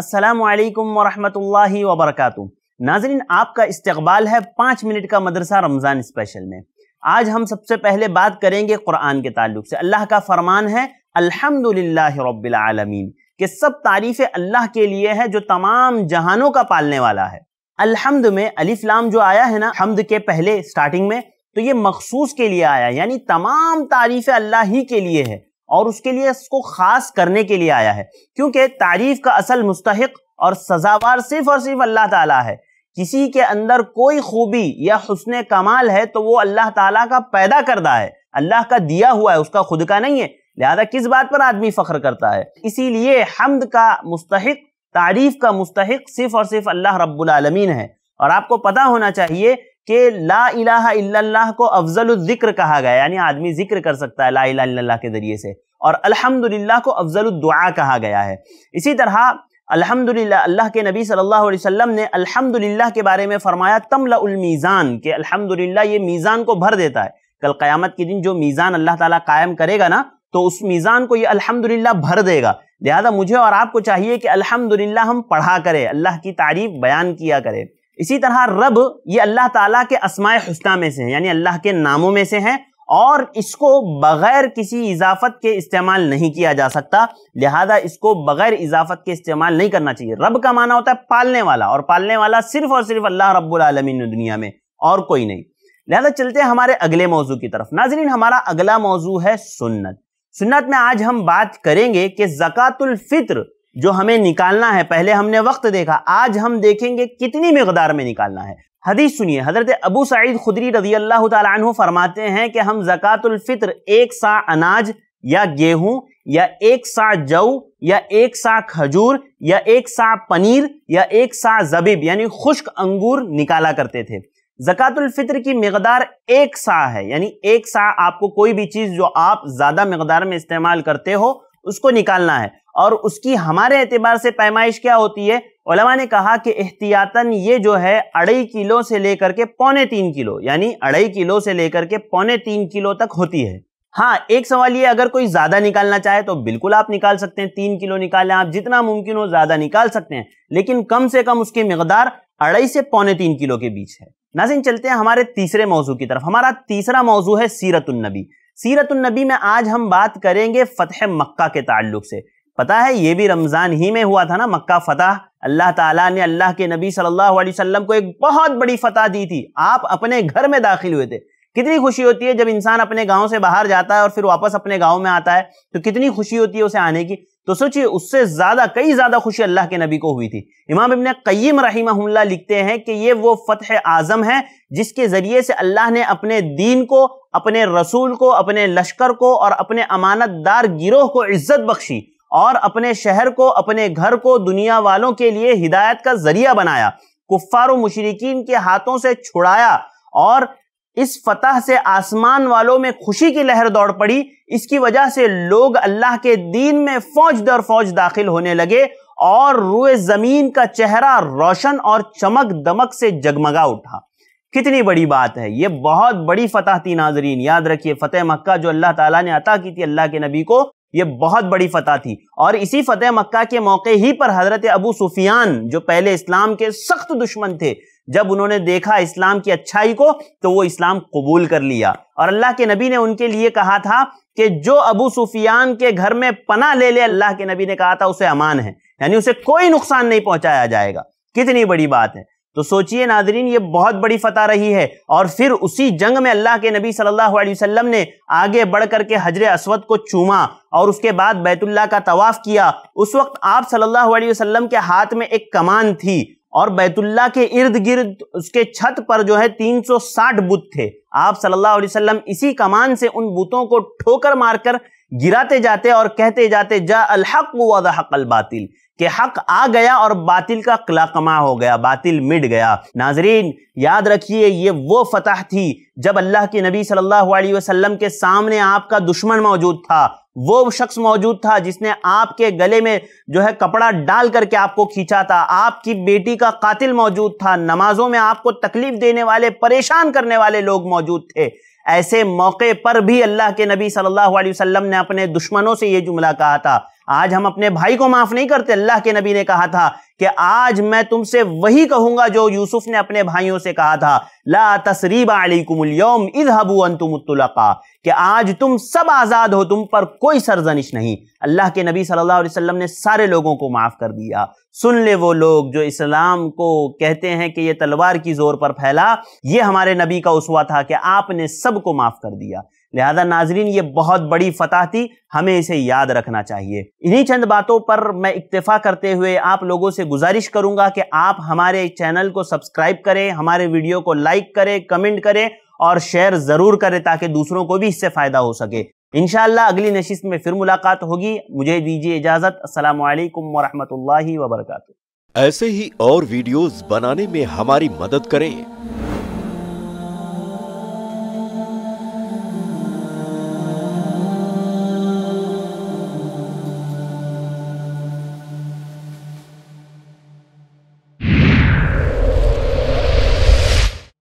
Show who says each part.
Speaker 1: السلام علیکم ورحمۃ اللہ وبرکاتہ ناظرین آپ کا استقبال ہے پانچ منٹ کا مدرسہ رمضان اسپیشل میں آج ہم سب سے پہلے بات کریں گے قرآن کے تعلق سے اللہ کا فرمان ہے الحمد رب العالمین کہ سب تعریف اللہ کے لیے ہے جو تمام جہانوں کا پالنے والا ہے الحمد میں علی فلام جو آیا ہے نا حمد کے پہلے سٹارٹنگ میں تو یہ مخصوص کے لیے آیا یعنی تمام تعریف اللہ ہی کے لیے ہے اور اس کے لیے اس کو خاص کرنے کے لیے آیا ہے کیونکہ تعریف کا اصل مستحق اور سزاوار صرف اور صرف اللہ تعالیٰ ہے کسی کے اندر کوئی خوبی یا حسن کمال ہے تو وہ اللہ تعالیٰ کا پیدا کردہ ہے اللہ کا دیا ہوا ہے اس کا خود کا نہیں ہے لہذا کس بات پر آدمی فخر کرتا ہے اسی لیے حمد کا مستحق تعریف کا مستحق صرف اور صرف اللہ رب العالمین ہے اور آپ کو پتا ہونا چاہیے کہ لا الہ الا اللہ کو افضل الذکر کہا گیا یعنی آدمی ذکر کر سکتا ہے لا الہ الا اللہ کے ذریعے سے اور الحمد کو افضل الدعا کہا گیا ہے اسی طرح الحمد اللہ کے نبی صلی اللہ علیہ وسلم نے الحمد کے بارے میں فرمایا تملا المیزان کہ الحمد یہ میزان کو بھر دیتا ہے کل قیامت کے دن جو میزان اللہ تعالیٰ قائم کرے گا نا تو اس میزان کو یہ الحمد بھر دے گا لہذا مجھے اور آپ کو چاہیے کہ الحمد ہم پڑھا کرے اللہ کی تعریف بیان کیا کرے اسی طرح رب یہ اللہ تعالیٰ کے اسماء حسنہ میں سے ہیں یعنی اللہ کے ناموں میں سے ہیں اور اس کو بغیر کسی اضافت کے استعمال نہیں کیا جا سکتا لہذا اس کو بغیر اضافت کے استعمال نہیں کرنا چاہیے رب کا معنی ہوتا ہے پالنے والا اور پالنے والا صرف اور صرف اللہ رب العالمین دنیا میں اور کوئی نہیں لہذا چلتے ہیں ہمارے اگلے موضوع کی طرف ناظرین ہمارا اگلا موضوع ہے سنت سنت میں آج ہم بات کریں گے کہ زکاة الفطر جو ہمیں نکالنا ہے پہلے ہم نے وقت دیکھا آج ہم دیکھیں گے کتنی مقدار میں نکالنا ہے حدیث سنیے حضرت ابو سعید خدری رضی اللہ تعالی عنہ فرماتے ہیں کہ ہم زکوٰۃ الفطر ایک سا اناج یا گیہوں یا ایک سا جو یا ایک سا کھجور یا ایک سا پنیر یا ایک سا زبیب یعنی خشک انگور نکالا کرتے تھے زکوٰۃ الفطر کی مقدار ایک سا ہے یعنی ایک سا آپ کو کوئی بھی چیز جو آپ زیادہ مقدار میں استعمال کرتے ہو اس کو نکالنا ہے اور اس کی ہمارے اعتبار سے پیمائش کیا ہوتی ہے علماء نے کہا کہ احتیاطاً یہ جو ہے اڑھائی کلو سے لے کر کے پونے تین کلو یعنی اڑھائی کلو سے لے کر کے پونے تین کلو تک ہوتی ہے ہاں ایک سوال یہ اگر کوئی زیادہ نکالنا چاہے تو بالکل آپ نکال سکتے ہیں تین کلو نکالیں آپ جتنا ممکن ہو زیادہ نکال سکتے ہیں لیکن کم سے کم اس کی مقدار اڑھائی سے پونے تین کلو کے بیچ ہے ناظرین چلتے ہیں ہمارے تیسرے موضوع کی طرف ہمارا تیسرا موضوع ہے سیرت النبی سیرت النبی میں آج ہم بات کریں گے فتح مکہ کے تعلق سے پتا ہے یہ بھی رمضان ہی میں ہوا تھا نا مکہ فتح اللہ تعالیٰ نے اللہ کے نبی صلی اللہ علیہ وسلم کو ایک بہت بڑی فتح دی تھی آپ اپنے گھر میں داخل ہوئے تھے کتنی خوشی ہوتی ہے جب انسان اپنے گاؤں سے باہر جاتا ہے اور پھر واپس اپنے گاؤں میں آتا ہے تو کتنی خوشی ہوتی ہے اسے آنے کی تو سوچیے اس سے زیادہ کئی زیادہ خوشی اللہ کے نبی کو ہوئی تھی امام ابن قیم رحمہ اللہ لکھتے ہیں کہ یہ وہ فتح اعظم ہے جس کے ذریعے سے اللہ نے اپنے دین کو اپنے رسول کو اپنے لشکر کو اور اپنے امانت دار گروہ کو عزت بخشی اور اپنے شہر کو اپنے گھر کو دنیا والوں کے لیے ہدایت کا ذریعہ بنایا کفار و مشرقین کے ہاتھوں سے چھڑایا اور اس فتح سے آسمان والوں میں خوشی کی لہر دوڑ پڑی اس کی وجہ سے لوگ اللہ کے دین میں فوج در فوج داخل ہونے لگے اور روئے زمین کا چہرہ روشن اور چمک دمک سے جگمگا اٹھا کتنی بڑی بات ہے یہ بہت بڑی فتح تھی ناظرین یاد رکھیے فتح مکہ جو اللہ تعالیٰ نے عطا کی تھی اللہ کے نبی کو یہ بہت بڑی فتح تھی اور اسی فتح مکہ کے موقع ہی پر حضرت ابو سفیان جو پہلے اسلام کے سخت دشمن تھے جب انہوں نے دیکھا اسلام کی اچھائی کو تو وہ اسلام قبول کر لیا اور اللہ کے نبی نے ان کے لیے کہا تھا کہ جو ابو سفیان کے گھر میں پناہ لے لے اللہ کے نبی نے کہا تھا اسے امان ہے یعنی اسے کوئی نقصان نہیں پہنچایا جائے گا کتنی بڑی بات ہے تو سوچئے ناظرین یہ بہت بڑی فتح رہی ہے اور پھر اسی جنگ میں اللہ کے نبی صلی اللہ علیہ وسلم نے آگے بڑھ کر کے حجر اسود کو چوما اور اس کے بعد بیت اللہ کا طواف کیا اس وقت آپ صلی اللہ علیہ وسلم کے ہاتھ میں ایک کمان تھی اور بیت اللہ کے ارد گرد اس کے چھت پر جو ہے تین سو ساٹھ بت تھے آپ صلی اللہ علیہ وسلم اسی کمان سے ان بتوں کو ٹھوکر مار کر گراتے جاتے اور کہتے جاتے جا الحق الباطل کہ حق آ گیا اور باطل کا کلاقما ہو گیا باطل مٹ گیا ناظرین یاد رکھیے یہ وہ فتح تھی جب اللہ کے نبی صلی اللہ علیہ وسلم کے سامنے آپ کا دشمن موجود تھا وہ شخص موجود تھا جس نے آپ کے گلے میں جو ہے کپڑا ڈال کر کے آپ کو کھینچا تھا آپ کی بیٹی کا قاتل موجود تھا نمازوں میں آپ کو تکلیف دینے والے پریشان کرنے والے لوگ موجود تھے ایسے موقع پر بھی اللہ کے نبی صلی اللہ علیہ وسلم نے اپنے دشمنوں سے یہ جملہ کہا تھا آج ہم اپنے بھائی کو معاف نہیں کرتے اللہ کے نبی نے کہا تھا کہ آج میں تم سے وہی کہوں گا جو یوسف نے اپنے بھائیوں سے کہا تھا لا تسریب علیکم الیوم انتم کہ آج تم سب آزاد ہو تم پر کوئی سرزنش نہیں اللہ کے نبی صلی اللہ علیہ وسلم نے سارے لوگوں کو معاف کر دیا سن لے وہ لوگ جو اسلام کو کہتے ہیں کہ یہ تلوار کی زور پر پھیلا یہ ہمارے نبی کا اسوا تھا کہ آپ نے سب کو معاف کر دیا لہذا ناظرین یہ بہت بڑی فتح تھی ہمیں اسے یاد رکھنا چاہیے انہی چند باتوں پر میں اکتفا کرتے ہوئے آپ لوگوں سے گزارش کروں گا کہ آپ ہمارے چینل کو سبسکرائب کریں ہمارے ویڈیو کو لائک کریں کمنٹ کریں اور شیئر ضرور کریں تاکہ دوسروں کو بھی اس سے فائدہ ہو سکے انشاءاللہ اگلی نشست میں پھر ملاقات ہوگی مجھے دیجیے اجازت السلام علیکم ورحمۃ اللہ وبرکاتہ ایسے ہی اور ویڈیوز بنانے میں ہماری مدد کریں